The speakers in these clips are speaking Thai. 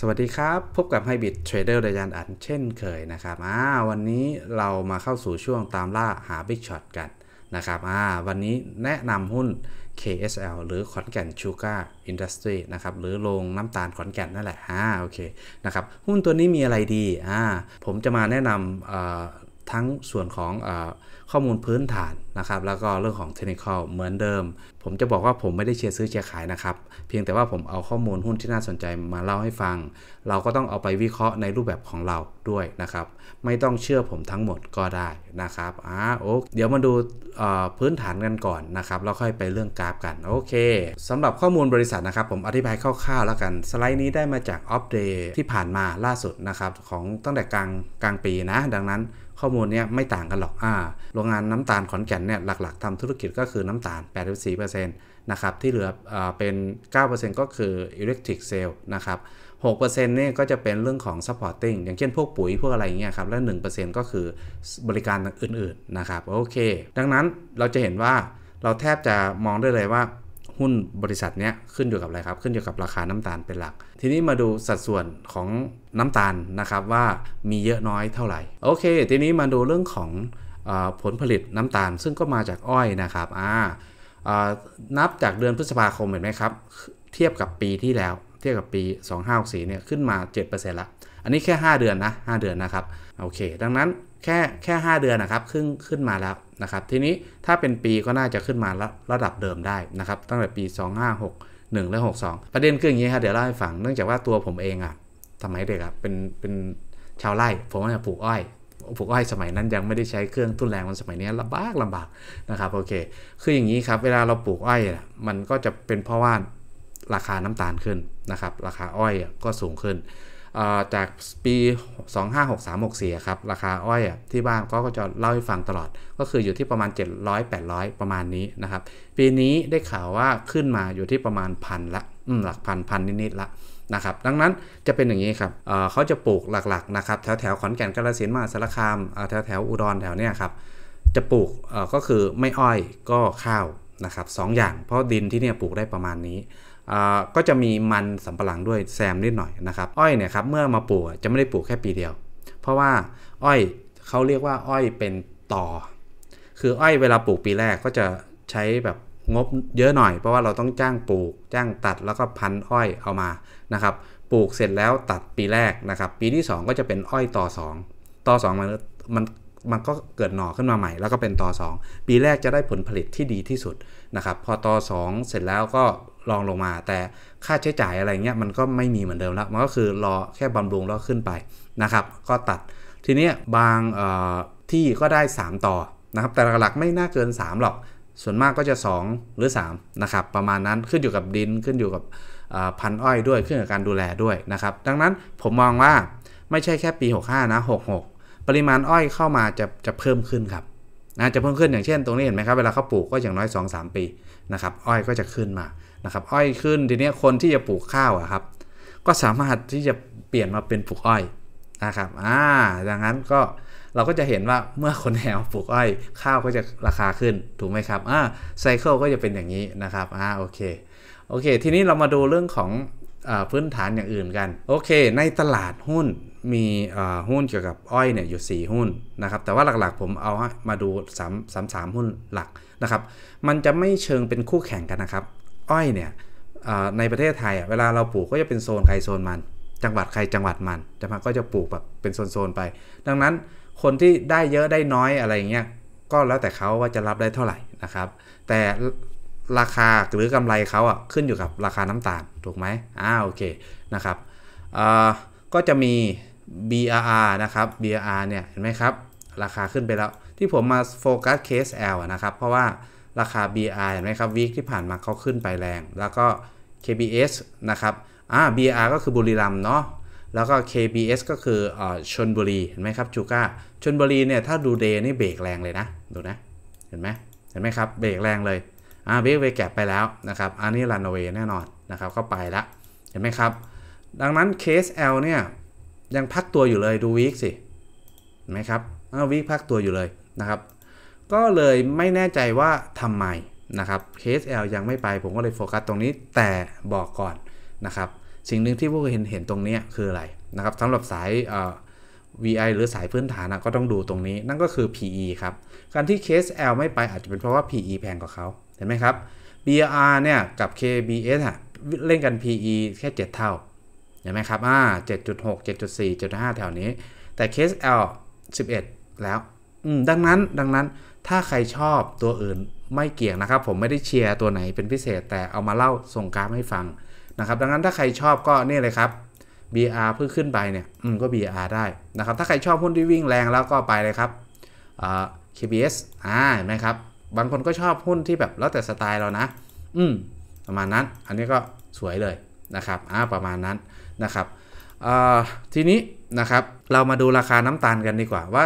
สวัสดีครับ พบกับไฮบิดเทรดเดอร์ดยานอันเช่นเคยนะครับอ่าวันนี้เรามาเข้าสู่ช่วงตามล่าหาบิ๊กช็อตกันนะครับอ่าวันนี้แนะนำหุ้น KSL หรือขอนแก่นชูการ์อินดัสทรีนะครับหรือโรงน้ำตาลขอนแก่นนั่นแหละอ่าโอเคนะครับหุ้นตัวนี้มีอะไรดีอ่าผมจะมาแนะนำทั้งส่วนของอข้อมูลพื้นฐานนะครับ แล้วก็เรื่องของเทคนิคเหมือนเดิม ผมจะบอกว่าผมไม่ได้เชียร์ซื้อเชียร์ขายนะครับ เพียงแต่ว่าผมเอาข้อมูลหุ้นที่น่าสนใจมาเล่าให้ฟัง เราก็ต้องเอาไปวิเคราะห์ในรูปแบบของเราด้วยนะครับ ไม่ต้องเชื่อผมทั้งหมดก็ได้นะครับอ่าโอเดี๋ยวมาดูพื้นฐานกันก่อนนะครับ แล้วค่อยไปเรื่องกราฟ กัน โอเค สำหรับข้อมูลบริษัทนะครับ ผมอธิบายคร่าวๆแล้วกัน สไลด์นี้ได้มาจากอัปเดตที่ผ่านมาล่าสุดนะครับ ของตั้งแต่กลางกลางปีนะ ดังนั้นข้อมูลเนี้ยไม่ต่างกันหรอก อ่า โรงงานน้ำตาลขอนแก่นเนี่ยหลักๆ ทำธุรกิจก็คือน้ำตาล 84%นะครับ ที่เหลืออเป็น 9%ก็คืออิเล็กทริกเซลนะครับ6%เนี่ยก็จะเป็นเรื่องของ supporting อย่างเช่นพวกปุ๋ย พวกอะไรเงี้ยครับ และ1%ก็คือบริการอื่นๆนะครับ โอเค ดังนั้นเราจะเห็นว่าเราแทบจะมองได้เลยว่าหุ้นบริษัทเนี้ยขึ้นอยู่กับอะไรครับขึ้นอยู่กับราคาน้ำตาลเป็นหลัก ทีนี้มาดูสัดส่วนของน้ำตาลนะครับว่ามีเยอะน้อยเท่าไหร่ โอเค ทีนี้มาดูเรื่องของผลผลิตน้ำตาลซึ่งก็มาจากอ้อยนะครับอ่านับจากเดือนพฤษภาคมเห็นไหมครับ เทียบกับปีที่แล้ว เทียบกับปี 2564เนี่ยขึ้นมา7%ละอันนี้แค่ 5 เดือนนะ5เดือนนะครับโอเค ดังนั้นแค่แค่5เดือนนะครับขึ้นขึ้นมาแล้วนะครับ ทีนี้ถ้าเป็นปีก็น่าจะขึ้นมาระระดับเดิมได้นะครับตั้งแต่ปี 256 1และ62 ประเด็นคืออย่างนี้ครับเดี๋ยวเล่าให้ฟังเนื่องจากว่าตัวผมเองอะสมัยเด็กอะเป็นเป็นชาวไร่ผมเนี่ยปลูกอ้อยปลูกอ้อยสมัยนั้นยังไม่ได้ใช้เครื่องทุ่นแรงมันสมัยนี้ลำบากลำบากนะครับโอเคคืออย่างนี้ครับ เวลาเราปลูกอ้อยอมันก็จะเป็นเพราะว่าราคาน้ำตาลขึ้นนะครับราคาอ้อยก็สูงขึ้นจากปี256364ครับราคาอ้อยที่บ้านก็จะเล่าให้ฟังตลอดก็คืออยู่ที่ประมาณ 700-800 ประมาณนี้นะครับ ปีนี้ได้ข่าวว่าขึ้นมาอยู่ที่ประมาณพันละหลักพันพันนิดๆละนะครับดังนั้นจะเป็นอย่างนี้ครับเเขาจะปลูกหลักๆนะครับแถวแถวขอนแก่นกาฬสินธุ์มาสารคาม แถวแถวอุดรแถวเนี้ยครับ จะปลูกก็คือไม่อ้อยก็ข้าวนะครับสอย่างเพราะดินที่เนี่ยปลูกได้ประมาณนี้ก็จะมีมันสำปะหลังด้วยแซมนิดหน่อยนะครับอ้อยเนี่ยครับเมื่อมาปลูกจะไม่ได้ปลูกแค่ปีเดียว เพราะว่าอ้อยเขาเรียกว่าอ้อยเป็นต่อคืออ้อยเวลาปลูกปีแรกก็จะใช้แบบงบเยอะหน่อย เพราะว่าเราต้องจ้างปลูก จ้างตัดแล้วก็พันอ้อยเอามานะครับปลูกเสร็จแล้วตัดปีแรกนะครับปีที่ 2 ก็จะเป็นอ้อยต่อ2ต่อ2มันมันมันก็เกิดหน่อขึ้นมาใหม่ แล้วก็เป็นต่อ2ปีแรกจะได้ผลผลิตที่ดีที่สุดนะครับพอต่อ2 เสร็จแล้วก็รองลงมาแต่ค่าใช้จ่ายอะไรเงี้ยมันก็ไม่มีเหมือนเดิมแล้ว มันก็คือรอแค่บำรุงแล้วขึ้นไปนะครับก็ตัดทีนี้บางที่ก็ได้ 3 ต่อนะครับแต่หลักๆไม่น่าเกิน3หรอกส่วนมากก็จะ 2 หรือ3นะครับประมาณนั้นขึ้นอยู่กับดินขึ้นอยู่กับพันอ้อยด้วยขึ้นกับการดูแลด้วยนะครับดังนั้นผมมองว่าไม่ใช่แค่ปี 65 นะ 66 ปริมาณอ้อยเข้ามาจะจะเพิ่มขึ้นครับนะจะเพิ่มขึ้นอย่างเช่นตรงนี้เห็นไหมครับเวลาเขาปลูกก็อย่างน้อย2-3ปีนะครับอ้อยก็จะขึ้นมานะครับอ้อยขึ้นทีนี้คนที่จะปลูกข้าวอะครับ ก็สามารถที่จะเปลี่ยนมาเป็นปลูกอ้อยนะครับอ่าดังนั้นก็เราก็จะเห็นว่าเมื่อคนแหวปลูกอ้อยข้าวก็จะราคาขึ้นถูกไหมครับอ่าไซเคิลก็จะเป็นอย่างนี้นะครับอ่าโอเคโอเค ทีนี้เรามาดูเรื่องของพื้นฐานอย่างอื่นกันโอเค ในตลาดหุ้นมีหุ้นเกี่ยวกับอ้อยเนี่ยอยู่ 4 หุ้นนะครับ แต่ว่าหลักๆ ผมเอามาดู 3 3 3หุ้นหลักนะครับ มันจะไม่เชิงเป็นคู่แข่งกันนะครับอ้อยเนี่ยในประเทศไทยเวลาเราปลูกก็จะเป็นโซนใครโซนมัน จังหวัดใครจังหวัดมันจะัดก็จะปลูกแบบเป็นโซนๆไป ดังนั้นคนที่ได้เยอะได้น้อยอะไรเงี้ยก็แล้วแต่เขาว่าจะรับได้เท่าไหร่นะครับ แต่ราคาหรือกำไรเขาอ่ะขึ้นอยู่กับราคาน้ำตาลถูกไหมอ่าโอเคนะครับก็จะมี BRR นะครับ BRR เนี่ยเห็นไหมครับราคาขึ้นไปแล้วที่ผมมาโฟกัส KSL นะครับเพราะว่าราคา b i เห็นไหมครับวีคที่ผ่านมาเขาขึ้นไปแรง แล้วก็ KBS นะครับอ่า BR ก็คือบุรีรัมเนาะแล้วก็ KBS ก็คืออชนบุรีเห็นไหมครับจูก้าชนบุรีเนี่ยถ้าดูเดย์นี่เบรกแรงเลยนะดูนะเห็นไหมเห็นไหมครับเบรกแรงเลยอ่าเบรกเวแกะไปแล้วนะครับอันนี้รันเวแน่นอนนะครับก็ไปแล้วเห็นไหมครับ ดังนั้นเคส L เนี่ยยังพักตัวอยู่เลยดูวีคสิเห็นไหมครับวีคพักตัวอยู่เลยนะครับก็เลยไม่แน่ใจว่าทำไมนะครับ KSL ยังไม่ไปผมก็เลยโฟกัสตรงนี้แต่บอกก่อนนะครับสิ่งหนึ่งที่พวกเห็นเห็นตรงนี้คืออะไรนะครับสำหรับสาย VI หรือสายพื้นฐานก็ต้องดูตรงนี้นั่นก็คือ PE ครับ การที่ KSL ไม่ไปอาจจะเป็นเพราะว่า PE แพงกว่าเขาเห็นไหมครับ BR เนี่ยกับ KBS อะเล่นกัน PE แค่ 7 เท่า เห็นไหมครับอ่า7.6 7.4 7.5 แถวนี้ แต่ KSL 11 แล้วดังนั้นดังนั้นถ้าใครชอบตัวอื่นไม่เกี่ยงนะครับ ผมไม่ได้เชียร์ตัวไหนเป็นพิเศษแต่เอามาเล่าส่งกรารให้ฟังนะครับดังนั้นถ้าใครชอบก็นี่เลยครับ BR เพิ่งขึ้นไปเนี่ยก็ BR ได้นะครับถ้าใครชอบหุ้นที่วิ่งแรงแล้วก็ไปเลยครับ KBS อ่าเห็นไหมครับบางคนก็ชอบหุ้นที่แบบแล้วแต่สไตล์เรานะ อืมประมาณนั้นอันนี้ก็สวยเลยนะครับอ่าประมาณนั้นนะครับทีนี้นะครับเรามาดูราคาน้ำตาลกันดีกว่าว่า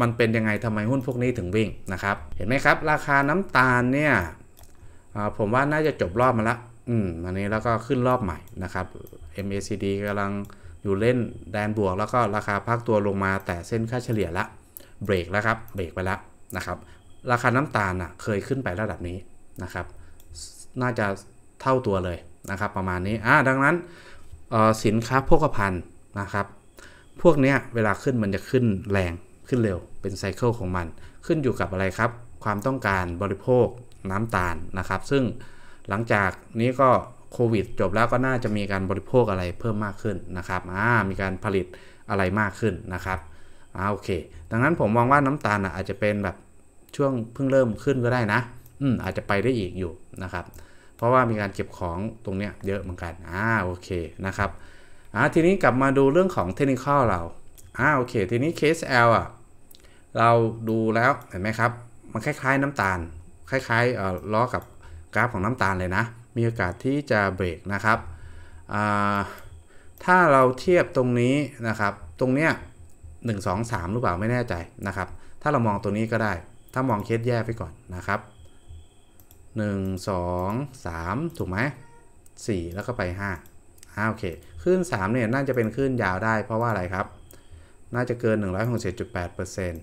มันเป็นยังไงทำไมหุ้นพวกนี้ถึงวิ่งนะครับ เห็นไหมครับ ราคาน้ำตาลเนี่ย ผมว่าน่าจะจบรอบมาละอืมอันนี้แล้วก็ขึ้นรอบใหม่นะครับ MACD กำลังอยู่เล่นแดนบวก แล้วก็ราคาพักตัวลงมาแต่เส้นค่าเฉลี่ยละเบรกแล้วครับ เบรกไปแล้วนะครับ ราคาน้ำตาลอ่ะเคยขึ้นไประดับนี้นะครับ น่าจะเท่าตัวเลยนะครับ ประมาณนี้ อ่า ดังนั้น สินค้าโภคภัณฑ์นะครับ พวกเนี้ยเวลาขึ้นมันจะขึ้นแรงขึ้นเร็ว เป็นไซเคิลของมัน ขึ้นอยู่กับอะไรครับ ความต้องการบริโภคน้ำตาลนะครับ ซึ่งหลังจากนี้ก็โควิด จบแล้วก็น่าจะมีการบริโภคอะไรเพิ่มมากขึ้นนะครับ อ่า มีการผลิตอะไรมากขึ้นนะครับ อ่าโอเค ดังนั้นผมมองว่าน้ำตาลอาจจะเป็นแบบช่วงเพิ่งเริ่มขึ้นก็ได้นะ อืม อาจจะไปได้อีกอยู่นะครับ เพราะว่ามีการเก็บของตรงเนี้ยเยอะเหมือนกัน อ่าโอเคนะครับ อ่าทีนี้กลับมาดูเรื่องของเทคนิคเรา อ่าโอเค ทีนี้เคส L อ่ะเราดูแล้วเห็นไหมครับ มันคล้ายๆน้ำตาล คล้ายๆล้อกับกราฟของน้ำตาลเลยนะ มีโอกาสที่จะเบรกนะครับถ้าเราเทียบตรงนี้นะครับ ตรงเนี้ยหนึ่งสองสามหรือเปล่าไม่แน่ใจนะครับ ถ้าเรามองตรงนี้ก็ได้ ถ้ามองเคสแย่ไปก่อนนะครับหนึ่งสอสามถูกไหมสี่แล้วก็ไปห้าอ่าโอเคึ้นสน3เนี่ยน่าจะเป็นขึ้นยาวได้เพราะว่าอะไรครับ น่าจะเกิน167.8%น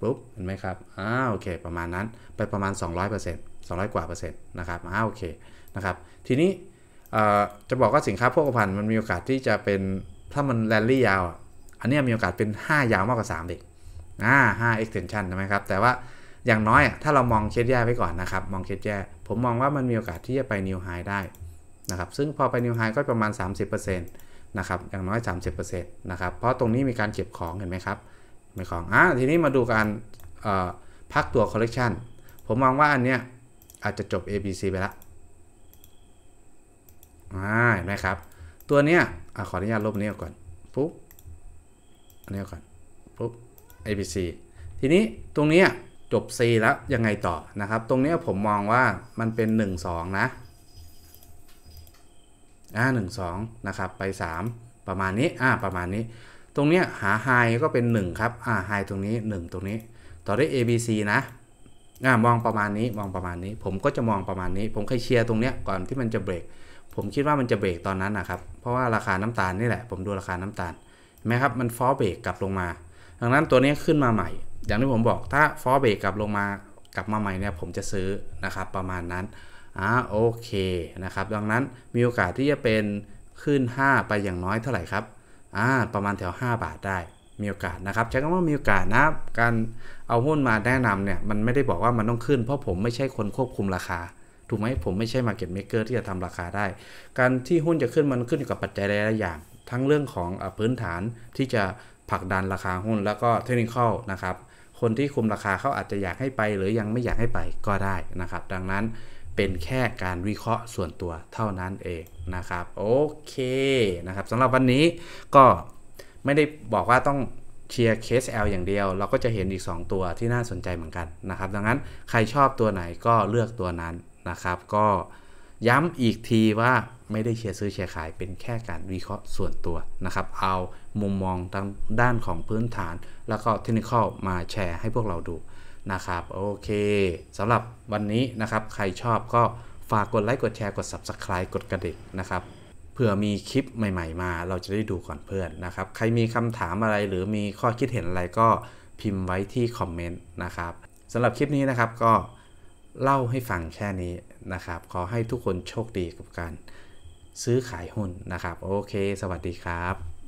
ปุ๊บเห็นไหมครับ อ้าโอเค ประมาณนั้นไปประมาณ 200% 200 กว่าเปอร์เซ็นต์นะครับอ้าโอเค นะครับ ทีนี้จะบอกว่าสินค้าพวกภัณฑ์มันมีโอกาสที่จะเป็นถ้ามันแรนลี่ยาวอันนี้มีโอกาสเป็น 5 ยาวมากกว่า3เด็กอ่าห้า extension ใช่ไหมครับ แต่ว่าอย่างน้อยถ้าเรามองเคสแย่ไปก่อนนะครับ มองเคสแย่ผมมองว่ามันมีโอกาสที่จะไป new high ได้นะครับซึ่งพอไป new high ก็ประมาณ 30%นะครับอย่างน้อย30%นะครับเพราะตรงนี้มีการเก็บของเห็นไหมครับไม่คล่อง อ่ะทีนี้มาดูการพักตัวคอลเลกชัน ผมมองว่าอันเนี้ยอาจจะจบ ABC ไปละอ่าเห็นไหมครับ ตัวเนี้ยอขออนุญาตลบนี้ก่อน ปุ๊บอันนี้ก่อน ปุ๊บ ABC ทีนี้ตรงนี้จบ C แล้วยังไงต่อ นะครับ ตรงนี้ผมมองว่ามันเป็น 1 2 นะ อ่าหนึ่งสองนะครับ ไป 3 ประมาณนี้ อ่า ประมาณนี้ตรงเนี้ยหา high ก็เป็น1ครับอ่า high ตรงนี้ 1 ตรงนี้ ต่อด้ abc นะอ่ามองประมาณนี้ มองประมาณนี้ ผมก็จะมองประมาณนี้ ผมเคยเชียร์ตรงเนี้ยก่อนที่มันจะเบรก ผมคิดว่ามันจะเบรกตอนนั้นนะครับ เพราะว่าราคาน้ำตาลนี่แหละ ผมดูราคาน้ำตาล เห็นไหมครับ มันฟอเบรกกลับลงมา ดังนั้นตัวนี้ขึ้นมาใหม่ อย่างที่ผมบอก ถ้าฟอเบรกกลับลงมา กลับมาใหม่เนี่ย ผมจะซื้อนะครับ ประมาณนั้นอ่าโอเคนะครับ ดังนั้นมีโอกาสที่จะเป็นขึ้น 5 ไปอย่างน้อยเท่าไหร่ครับอ่า ประมาณแถว 5 บาทได้มีโอกาสนะครับใช้คำว่ามีโอกาสนะ การเอาหุ้นมาแนะนำเนี่ยมันไม่ได้บอกว่ามันต้องขึ้นเพราะผมไม่ใช่คนควบคุมราคาถูกไหมผมไม่ใช่ Market Maker ที่จะทำราคาได้ การที่หุ้นจะขึ้นมันขึ้นอยู่กับปัจจัยหลายอย่างทั้งเรื่องของพื้นฐานที่จะผลักดันราคาหุ้นแล้วก็เทคนิคอลนะครับคนที่คุมราคาเขาอาจจะอยากให้ไป หรือยังไม่อยากให้ไปก็ได้นะครับดังนั้นเป็นแค่การวิเคราะห์ส่วนตัวเท่านั้นเองนะครับโอเคนะครับสำหรับวันนี้ก็ไม่ได้บอกว่าต้องเชียร์เคส L อย่างเดียว เราก็จะเห็นอีก 2 ตัวที่น่าสนใจเหมือนกันนะครับ ดังนั้นใครชอบตัวไหนก็เลือกตัวนั้นนะครับ ก็ย้ำอีกทีว่าไม่ได้เชียร์ซื้อเชียร์ขายเป็นแค่การวิเคราะห์ส่วนตัวนะครับเอามุมมองทางด้านของพื้นฐานแล้วก็เทคนิคมาแชร์ ให้พวกเราดูนะครับโอเคสำหรับวันนี้นะครับ ใครชอบก็ฝากกดไลค์กดแชร์กด Subscribe กดกระดิ่งนะครับเผื่อมีคลิปใหม่ๆมาเราจะได้ดูก่อนเพื่อนนะครับ ใครมีคำถามอะไรหรือมีข้อคิดเห็นอะไรก็พิมพ์ไว้ที่คอมเมนต์นะครับสำหรับคลิปนี้นะครับก็เล่าให้ฟังแค่นี้นะครับ ขอให้ทุกคนโชคดีกับการ ซื้อขายหุ้นนะครับ โอเค สวัสดีครับ